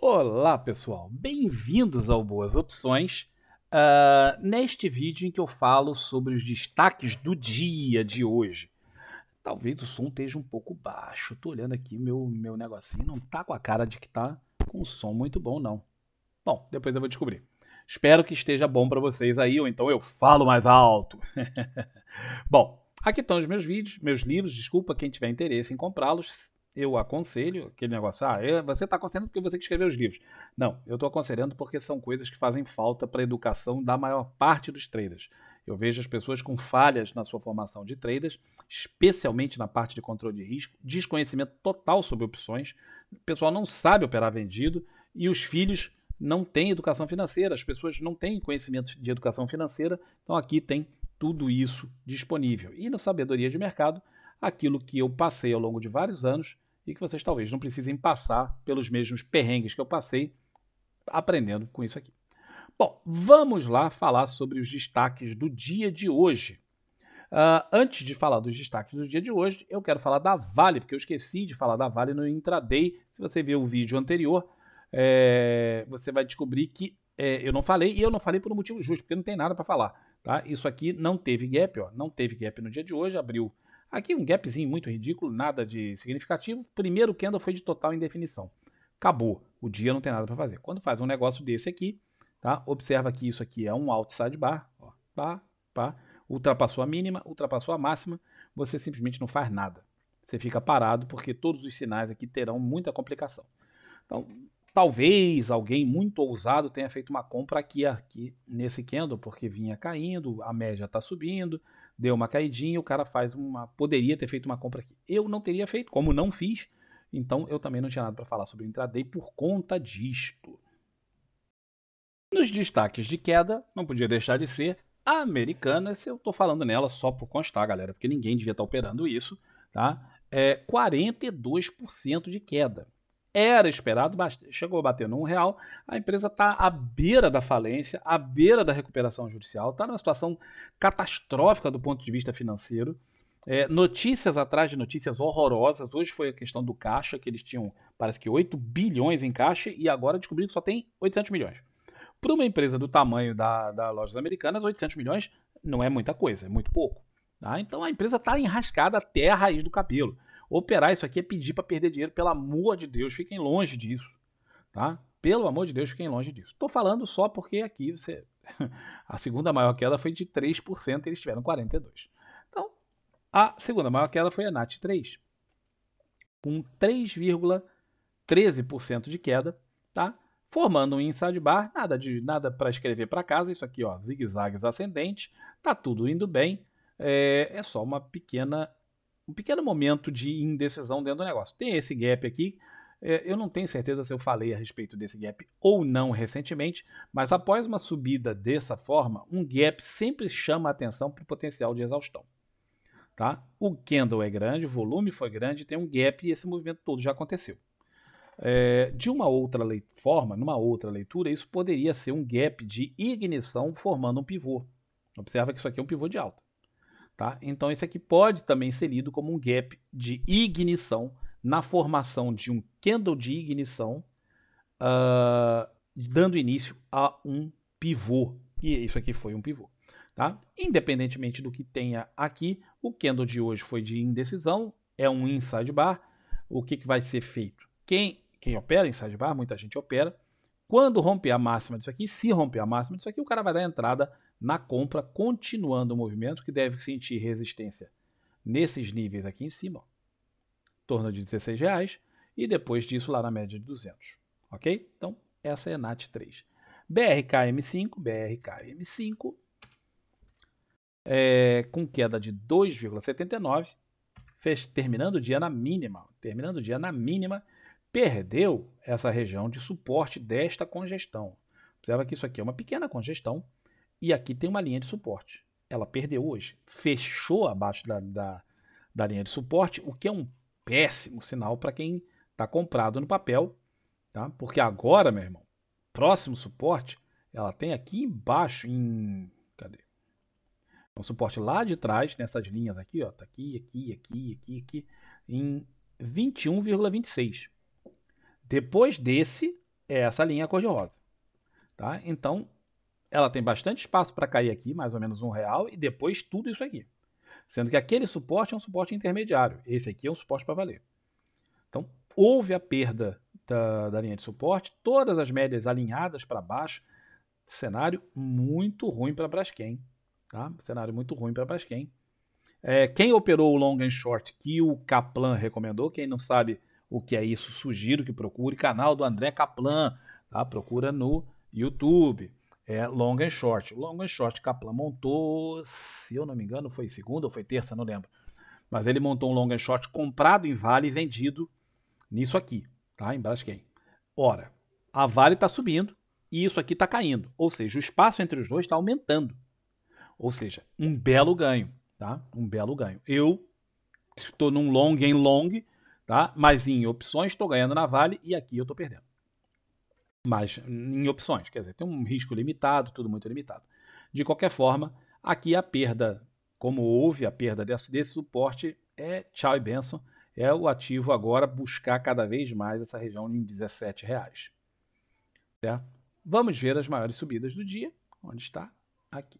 Olá pessoal, bem-vindos ao Boas Opções. Uh, neste vídeo em que eu falo sobre os destaques do dia de hoje. Talvez o som esteja um pouco baixo. Estou olhando aqui meu meu negocinho, não tá com a cara de que tá com um som muito bom não. Bom, depois eu vou descobrir. Espero que esteja bom para vocês aí, ou então eu falo mais alto. bom, aqui estão os meus vídeos, meus livros. Desculpa quem tiver interesse em comprá-los eu aconselho aquele negócio. Ah, é, você está aconselhando porque você que escreveu os livros. Não, eu estou aconselhando porque são coisas que fazem falta para a educação da maior parte dos traders. Eu vejo as pessoas com falhas na sua formação de traders, especialmente na parte de controle de risco, desconhecimento total sobre opções. O pessoal não sabe operar vendido e os filhos não têm educação financeira. As pessoas não têm conhecimento de educação financeira. Então aqui tem tudo isso disponível. E na Sabedoria de Mercado, aquilo que eu passei ao longo de vários anos e que vocês talvez não precisem passar pelos mesmos perrengues que eu passei aprendendo com isso aqui. Bom, vamos lá falar sobre os destaques do dia de hoje. Uh, antes de falar dos destaques do dia de hoje, eu quero falar da Vale, porque eu esqueci de falar da Vale no Intraday. Se você viu o vídeo anterior, é, você vai descobrir que é, eu não falei, e eu não falei por um motivo justo, porque não tem nada para falar. Tá? Isso aqui não teve gap, ó, não teve gap no dia de hoje, abriu Aqui um gapzinho muito ridículo, nada de significativo. Primeiro candle foi de total indefinição. Acabou, o dia não tem nada para fazer. Quando faz um negócio desse aqui, tá? Observa que isso aqui é um outside bar, ó, pá, pá, ultrapassou a mínima, ultrapassou a máxima, você simplesmente não faz nada. Você fica parado porque todos os sinais aqui terão muita complicação. Então, talvez alguém muito ousado tenha feito uma compra aqui, aqui nesse candle, porque vinha caindo, a média está subindo, deu uma caidinha, o cara faz uma. Poderia ter feito uma compra aqui. Eu não teria feito, como não fiz, então eu também não tinha nada para falar sobre intraday por conta disto. Nos destaques de queda, não podia deixar de ser a americana, se eu estou falando nela só por constar, galera, porque ninguém devia estar tá operando isso, tá? É 42% de queda era esperado, chegou a bater no real. A empresa está à beira da falência, à beira da recuperação judicial, está numa situação catastrófica do ponto de vista financeiro. É, notícias atrás de notícias horrorosas. Hoje foi a questão do caixa, que eles tinham, parece que 8 bilhões em caixa e agora descobriram que só tem 800 milhões. Para uma empresa do tamanho da, da Lojas Americanas, 800 milhões não é muita coisa, é muito pouco. Tá? Então a empresa está enrascada até a raiz do cabelo. Operar isso aqui é pedir para perder dinheiro, pelo amor de Deus, fiquem longe disso, tá? Pelo amor de Deus, fiquem longe disso. Estou falando só porque aqui você a segunda maior queda foi de 3%, eles tiveram 42. Então, a segunda maior queda foi a NAT3, com 3,13% de queda, tá? Formando um inside bar, nada de nada para escrever para casa, isso aqui, ó, zigue-zagues ascendente, tá tudo indo bem. É, é só uma pequena um pequeno momento de indecisão dentro do negócio. Tem esse gap aqui. É, eu não tenho certeza se eu falei a respeito desse gap ou não recentemente, mas após uma subida dessa forma, um gap sempre chama a atenção para o potencial de exaustão. Tá? O candle é grande, o volume foi grande, tem um gap e esse movimento todo já aconteceu. É, de uma outra forma, numa outra leitura, isso poderia ser um gap de ignição formando um pivô. Observa que isso aqui é um pivô de alta. Tá? Então, isso aqui pode também ser lido como um gap de ignição na formação de um candle de ignição, uh, dando início a um pivô. E isso aqui foi um pivô. Tá? Independentemente do que tenha aqui, o candle de hoje foi de indecisão, é um inside bar. O que, que vai ser feito? Quem, quem opera inside bar, muita gente opera, quando romper a máxima disso aqui, se romper a máxima disso aqui, o cara vai dar entrada na compra, continuando o movimento que deve sentir resistência nesses níveis aqui em cima, ó, em torno de 16 reais, e depois disso lá na média de 200, ok? Então essa é a NAT3. BRKM5, BRKM5, é, com queda de 2,79, terminando o dia na mínima, terminando o dia na mínima perdeu essa região de suporte desta congestão. Observa que isso aqui é uma pequena congestão e aqui tem uma linha de suporte. Ela perdeu hoje, fechou abaixo da, da, da linha de suporte, o que é um péssimo sinal para quem está comprado no papel, tá? porque agora, meu irmão, próximo suporte, ela tem aqui embaixo, em... cadê? um suporte lá de trás, nessas linhas aqui, ó, tá aqui, aqui, aqui, aqui, aqui, em 21,26. Depois desse, é essa linha cor-de-rosa. Tá? Então, ela tem bastante espaço para cair aqui, mais ou menos um real, e depois tudo isso aqui. Sendo que aquele suporte é um suporte intermediário. Esse aqui é um suporte para valer. Então, houve a perda da, da linha de suporte, todas as médias alinhadas para baixo. Cenário muito ruim para Braskem. Tá? Cenário muito ruim para Braskem. É, quem operou o long and short que o Kaplan recomendou, quem não sabe, o que é isso, sugiro que procure. Canal do André Kaplan, tá? procura no YouTube. É Long and Short. O Long and Short Kaplan montou, se eu não me engano, foi segunda ou foi terça, não lembro. Mas ele montou um Long and Short comprado em Vale e vendido nisso aqui, tá? Em Braskem. Ora, a Vale está subindo e isso aqui está caindo. Ou seja, o espaço entre os dois está aumentando. Ou seja, um belo ganho, tá? Um belo ganho. Eu estou num long em long, Tá? Mas em opções estou ganhando na Vale e aqui eu estou perdendo. Mas em opções, quer dizer, tem um risco limitado, tudo muito limitado. De qualquer forma, aqui a perda, como houve a perda desse, desse suporte, é tchau e benção. É o ativo agora buscar cada vez mais essa região em R$17,00. Vamos ver as maiores subidas do dia. Onde está? Aqui.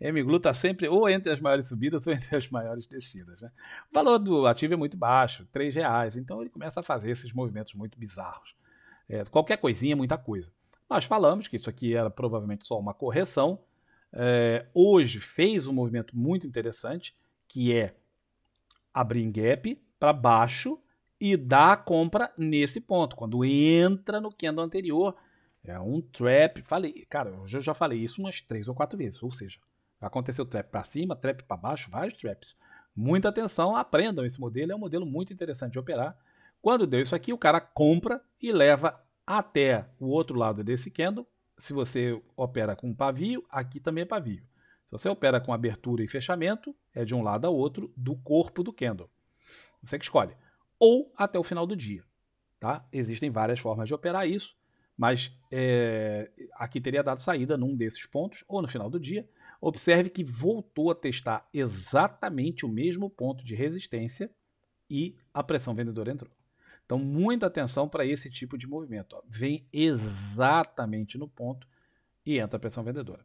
Emiglu está sempre ou entre as maiores subidas ou entre as maiores descidas. Né? O valor do ativo é muito baixo, R$ reais. Então ele começa a fazer esses movimentos muito bizarros. É, qualquer coisinha é muita coisa. Nós falamos que isso aqui era provavelmente só uma correção. É, hoje fez um movimento muito interessante, que é abrir em gap para baixo e dar a compra nesse ponto. Quando entra no candle anterior, é um trap. Falei, cara, eu já falei isso umas três ou quatro vezes. Ou seja, aconteceu trap para cima, trap para baixo, vários traps. Muita atenção, aprendam esse modelo. É um modelo muito interessante de operar. Quando deu isso aqui, o cara compra e leva até o outro lado desse candle. Se você opera com pavio, aqui também é pavio. Se você opera com abertura e fechamento, é de um lado ao outro do corpo do candle. Você que escolhe. Ou até o final do dia. Tá? Existem várias formas de operar isso. Mas é, aqui teria dado saída num desses pontos, ou no final do dia. Observe que voltou a testar exatamente o mesmo ponto de resistência e a pressão vendedora entrou. Então, muita atenção para esse tipo de movimento. Ó. Vem exatamente no ponto e entra a pressão vendedora.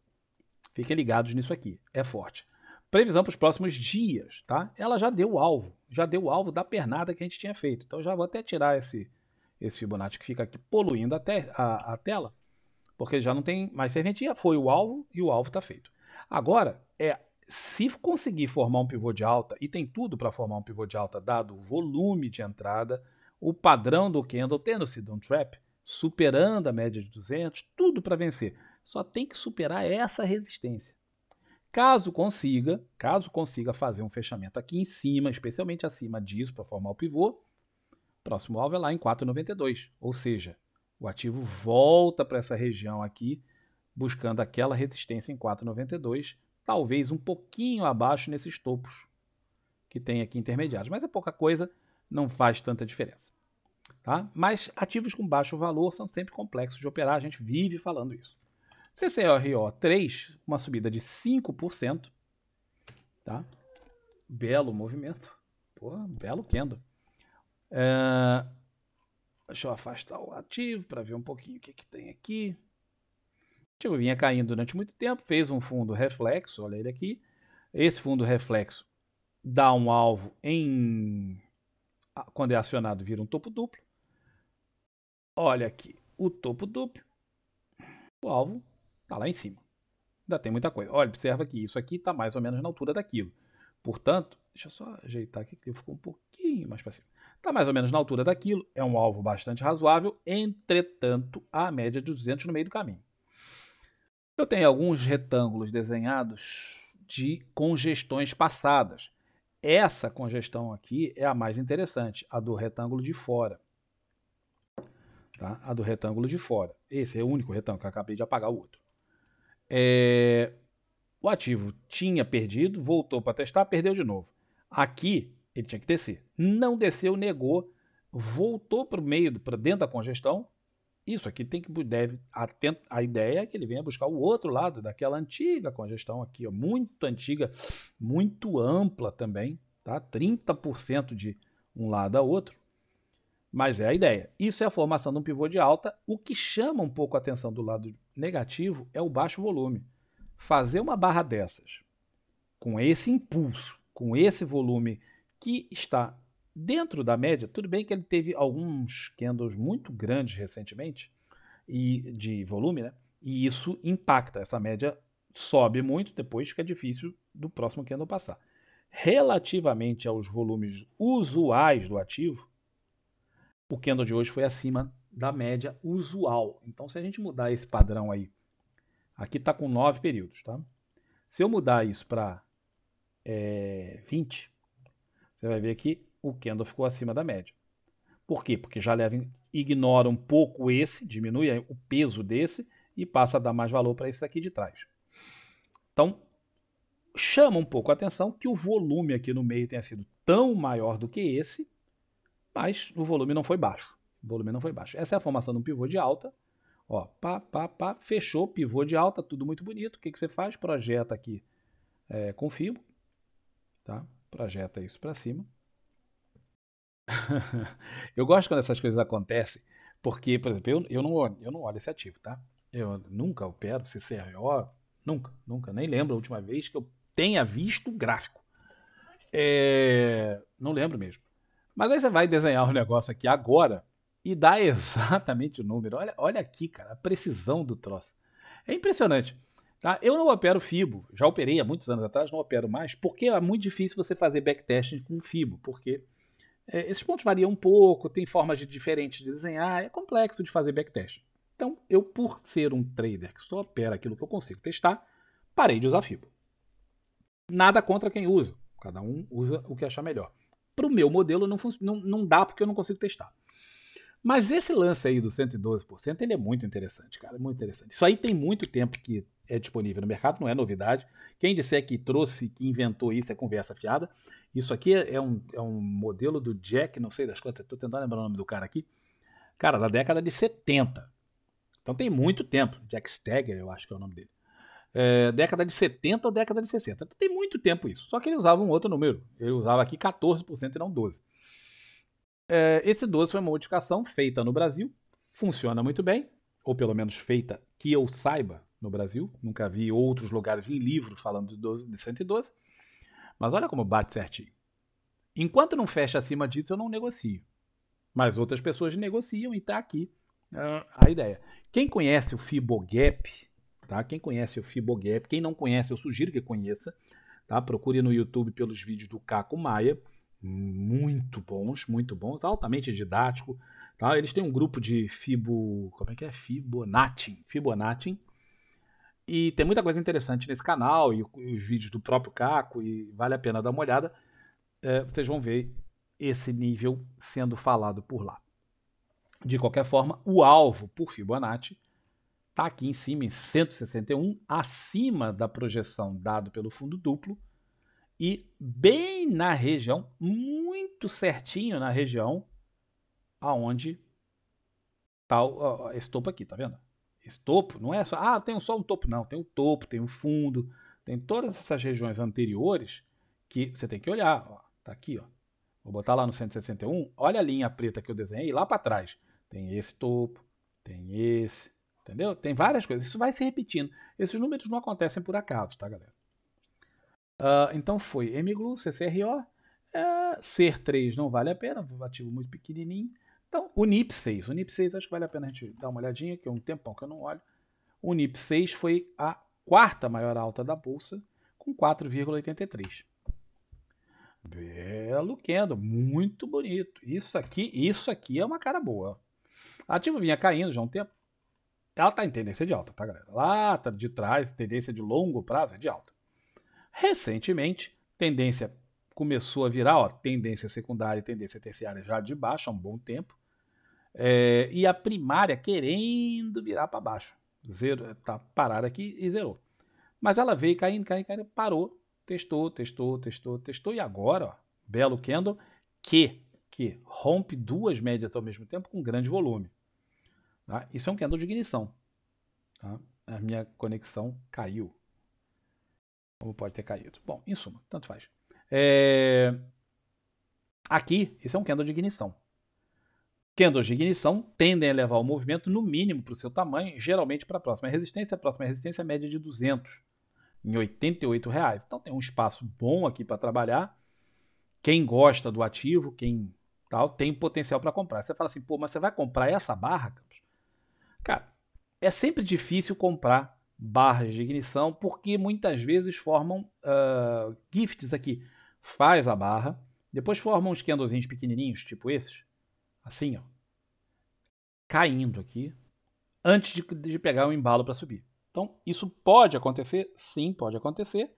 Fiquem ligados nisso aqui, é forte. Previsão para os próximos dias, tá? Ela já deu o alvo, já deu o alvo da pernada que a gente tinha feito. Então, já vou até tirar esse, esse Fibonacci que fica aqui poluindo até a, a tela, porque já não tem mais serventia, foi o alvo e o alvo está feito. Agora, é se conseguir formar um pivô de alta, e tem tudo para formar um pivô de alta, dado o volume de entrada, o padrão do candle tendo sido um trap, superando a média de 200, tudo para vencer. Só tem que superar essa resistência. Caso consiga, caso consiga fazer um fechamento aqui em cima, especialmente acima disso para formar o pivô, próximo alvo é lá em 4,92, ou seja, o ativo volta para essa região aqui, buscando aquela resistência em 4,92, talvez um pouquinho abaixo nesses topos que tem aqui intermediários, mas é pouca coisa, não faz tanta diferença. Tá? Mas ativos com baixo valor são sempre complexos de operar, a gente vive falando isso. CCRO 3, uma subida de 5%, tá? Belo movimento. Pô, belo candle. Ah, deixa eu afastar o ativo para ver um pouquinho o que, que tem aqui. O tipo, ativo vinha caindo durante muito tempo, fez um fundo reflexo, olha ele aqui. Esse fundo reflexo dá um alvo em. Quando é acionado, vira um topo duplo. Olha aqui o topo duplo. O alvo está lá em cima. Ainda tem muita coisa. Olha, observa que isso aqui está mais ou menos na altura daquilo. Portanto, deixa eu só ajeitar aqui que ficou um pouquinho mais para cima. Está mais ou menos na altura daquilo, é um alvo bastante razoável, entretanto, a média de 200 no meio do caminho. Eu tenho alguns retângulos desenhados de congestões passadas. Essa congestão aqui é a mais interessante, a do retângulo de fora. Tá? A do retângulo de fora. Esse é o único retângulo que eu acabei de apagar o outro. É... O ativo tinha perdido, voltou para testar, perdeu de novo. Aqui ele tinha que descer. Não desceu, negou, voltou para o meio, para dentro da congestão. Isso aqui tem que deve a, a ideia é que ele venha buscar o outro lado daquela antiga congestão aqui, ó, muito antiga, muito ampla também, tá? 30% de um lado a outro. Mas é a ideia. Isso é a formação de um pivô de alta. O que chama um pouco a atenção do lado negativo é o baixo volume. Fazer uma barra dessas com esse impulso, com esse volume que está dentro da média. Tudo bem que ele teve alguns candles muito grandes recentemente e de volume, né? E isso impacta. Essa média sobe muito, depois que é difícil do próximo candle passar. Relativamente aos volumes usuais do ativo, o candle de hoje foi acima da média usual. Então, se a gente mudar esse padrão aí, aqui está com 9 períodos, tá? Se eu mudar isso para é, 20, você vai ver que o candle ficou acima da média. Por quê? Porque já leva, ignora um pouco esse, diminui o peso desse e passa a dar mais valor para esse aqui de trás. Então, chama um pouco a atenção que o volume aqui no meio tenha sido tão maior do que esse, mas o volume não foi baixo. O volume não foi baixo. Essa é a formação de um pivô de alta. Ó, pá, pá, pá, fechou, pivô de alta, tudo muito bonito. O que, que você faz? Projeta aqui é, tá? projeta isso para cima. eu gosto quando essas coisas acontecem, porque, por exemplo, eu, eu, não, olho, eu não olho esse ativo, tá? Eu nunca opero CCRO, é nunca, nunca, nem lembro a última vez que eu tenha visto o gráfico. É, não lembro mesmo. Mas aí você vai desenhar um negócio aqui agora e dá exatamente o número. Olha, olha aqui, cara, a precisão do troço. É impressionante. Tá? Eu não opero FIBO, já operei há muitos anos atrás, não opero mais, porque é muito difícil você fazer backtesting com FIBO, porque é, esses pontos variam um pouco, tem formas de, diferentes de desenhar, é complexo de fazer backtesting. Então, eu, por ser um trader que só opera aquilo que eu consigo testar, parei de usar FIBO. Nada contra quem usa, cada um usa o que achar melhor. Para o meu modelo não, não, não dá porque eu não consigo testar. Mas esse lance aí do 112%, ele é muito interessante, cara, é muito interessante. Isso aí tem muito tempo que é disponível no mercado, não é novidade. Quem disser que trouxe, que inventou isso, é conversa fiada. Isso aqui é um, é um modelo do Jack, não sei das quantas, estou tentando lembrar o nome do cara aqui. Cara, da década de 70. Então tem muito tempo. Jack Steger, eu acho que é o nome dele. É, década de 70 ou década de 60. Então tem muito tempo isso. Só que ele usava um outro número. Ele usava aqui 14% e não 12%. É, esse 12 foi uma modificação feita no Brasil. Funciona muito bem. Ou pelo menos feita que eu saiba no Brasil, nunca vi outros lugares em livro falando de, 12, de 112, mas olha como bate certinho. Enquanto não fecha acima disso, eu não negocio. Mas outras pessoas negociam e está aqui uh, a ideia. Quem conhece o Fibogap, tá? Quem conhece o Fibogap, quem não conhece, eu sugiro que conheça, tá? Procure no YouTube pelos vídeos do Caco Maia, muito bons, muito bons, altamente didático, tá? Eles têm um grupo de Fibo, como é que é? Fibonacci, Fibonacci, e tem muita coisa interessante nesse canal, e, os vídeos do próprio Caco, e vale a pena dar uma olhada. É, vocês vão ver esse nível sendo falado por lá. De qualquer forma, o alvo por Fibonacci está aqui em cima, em 161, acima da projeção dado pelo fundo duplo e bem na região, muito certinho na região aonde está esse topo aqui, tá vendo? Esse topo não é só, ah, tem só um topo, não. Tem o um topo, tem o um fundo, tem todas essas regiões anteriores que você tem que olhar. Ó, tá aqui, ó. Vou botar lá no 161. Olha a linha preta que eu desenhei lá para trás. Tem esse topo, tem esse, entendeu? Tem várias coisas. Isso vai se repetindo. Esses números não acontecem por acaso, tá, galera? Uh, então foi MGLU, CCRO. Uh, é, ser 3 não vale a pena, um ativo muito pequenininho. Então, o NIP 6. O NIP 6 acho que vale a pena a gente dar uma olhadinha, que é um tempão que eu não olho. O NIP 6 foi a quarta maior alta da bolsa, com 4,83. Belo candle, muito bonito. Isso aqui, isso aqui é uma cara boa. A ativa vinha caindo já há um tempo. Ela está em tendência de alta, tá, galera? Lá tá de trás, tendência de longo prazo é de alta. Recentemente, tendência começou a virar ó, tendência secundária e tendência terciária já de baixo há um bom tempo. É, e a primária querendo virar para baixo. Zero, tá parada aqui e zerou. Mas ela veio caindo, caindo, caindo, parou. Testou, testou, testou, testou. E agora, ó, belo candle que, que rompe duas médias ao mesmo tempo com grande volume. Tá? Isso é um candle de ignição. Tá? A minha conexão caiu. Como pode ter caído? Bom, em suma, tanto faz. É... Aqui, isso é um candle de ignição. Candles de ignição tendem a levar o movimento no mínimo para o seu tamanho, geralmente para a próxima resistência. A próxima resistência é média de 200 em 88 reais. Então tem um espaço bom aqui para trabalhar. Quem gosta do ativo, quem tal, tem potencial para comprar. Você fala assim, pô, mas você vai comprar essa barra, Campos? Cara, é sempre difícil comprar barras de ignição porque muitas vezes formam uh, gifts aqui. Faz a barra, depois formam uns candlezinhos pequenininhos, tipo esses Assim, ó. Caindo aqui. Antes de, de pegar o embalo para subir. Então, isso pode acontecer? Sim, pode acontecer.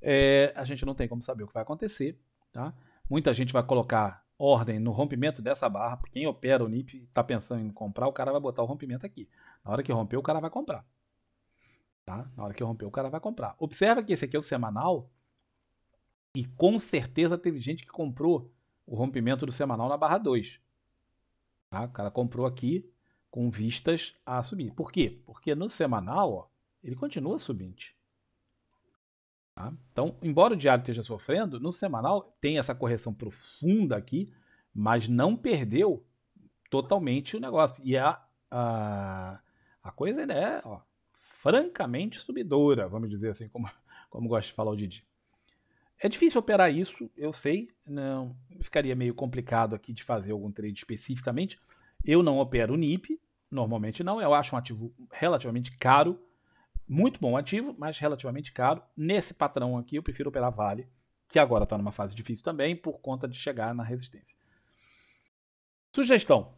É, a gente não tem como saber o que vai acontecer. Tá? Muita gente vai colocar ordem no rompimento dessa barra. Porque Quem opera o NIP está pensando em comprar, o cara vai botar o rompimento aqui. Na hora que romper, o cara vai comprar. Tá? Na hora que romper, o cara vai comprar. Observa que esse aqui é o semanal. E com certeza teve gente que comprou o rompimento do semanal na barra 2. Tá? O cara comprou aqui com vistas a subir. Por quê? Porque no semanal ó, ele continua subindo. Tá? Então, embora o diário esteja sofrendo, no semanal tem essa correção profunda aqui, mas não perdeu totalmente o negócio. E a, a, a coisa é ó, francamente subidora, vamos dizer assim, como, como gosta de falar o Didi. É difícil operar isso, eu sei. Não ficaria meio complicado aqui de fazer algum trade especificamente. Eu não opero NIP, normalmente não. Eu acho um ativo relativamente caro, muito bom ativo, mas relativamente caro. Nesse patrão aqui, eu prefiro operar Vale, que agora está numa fase difícil também por conta de chegar na resistência. Sugestão: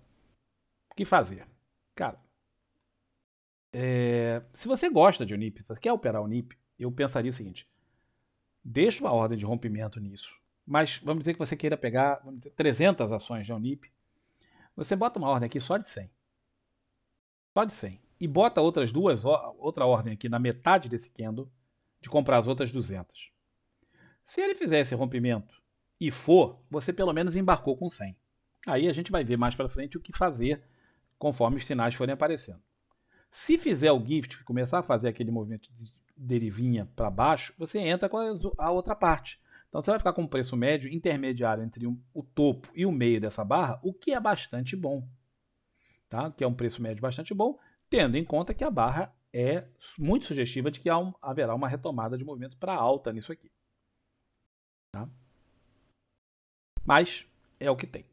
o que fazer? Cara, é... se você gosta de Unip, se você quer operar Unip, eu pensaria o seguinte deixa uma ordem de rompimento nisso. Mas vamos dizer que você queira pegar dizer, 300 ações de Unip. Você bota uma ordem aqui só de 100. Só de 100. E bota outras duas, outra ordem aqui na metade desse candle de comprar as outras 200. Se ele fizer esse rompimento e for, você pelo menos embarcou com 100. Aí a gente vai ver mais para frente o que fazer conforme os sinais forem aparecendo. Se fizer o gift, começar a fazer aquele movimento de derivinha para baixo, você entra com a outra parte. Então você vai ficar com um preço médio intermediário entre o topo e o meio dessa barra, o que é bastante bom. Tá? Que é um preço médio bastante bom, tendo em conta que a barra é muito sugestiva de que haverá uma retomada de movimentos para alta nisso aqui. Tá? Mas é o que tem.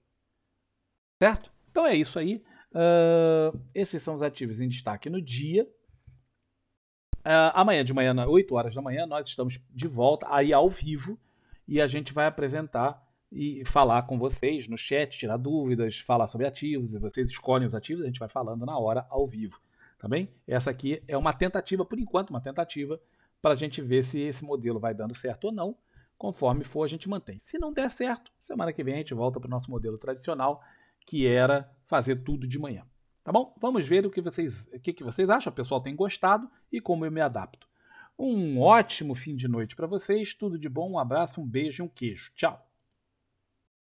Certo? Então é isso aí. Uh, esses são os ativos em destaque no dia. Uh, amanhã de manhã, 8 horas da manhã, nós estamos de volta aí ao vivo e a gente vai apresentar e falar com vocês no chat, tirar dúvidas, falar sobre ativos, e vocês escolhem os ativos, a gente vai falando na hora ao vivo, tá bem? Essa aqui é uma tentativa, por enquanto, uma tentativa para a gente ver se esse modelo vai dando certo ou não. Conforme for, a gente mantém. Se não der certo, semana que vem a gente volta para o nosso modelo tradicional, que era fazer tudo de manhã. Tá bom? Vamos ver o que vocês, o que, que vocês acham. O pessoal tem gostado e como eu me adapto. Um ótimo fim de noite para vocês, tudo de bom, um abraço, um beijo e um queijo. Tchau!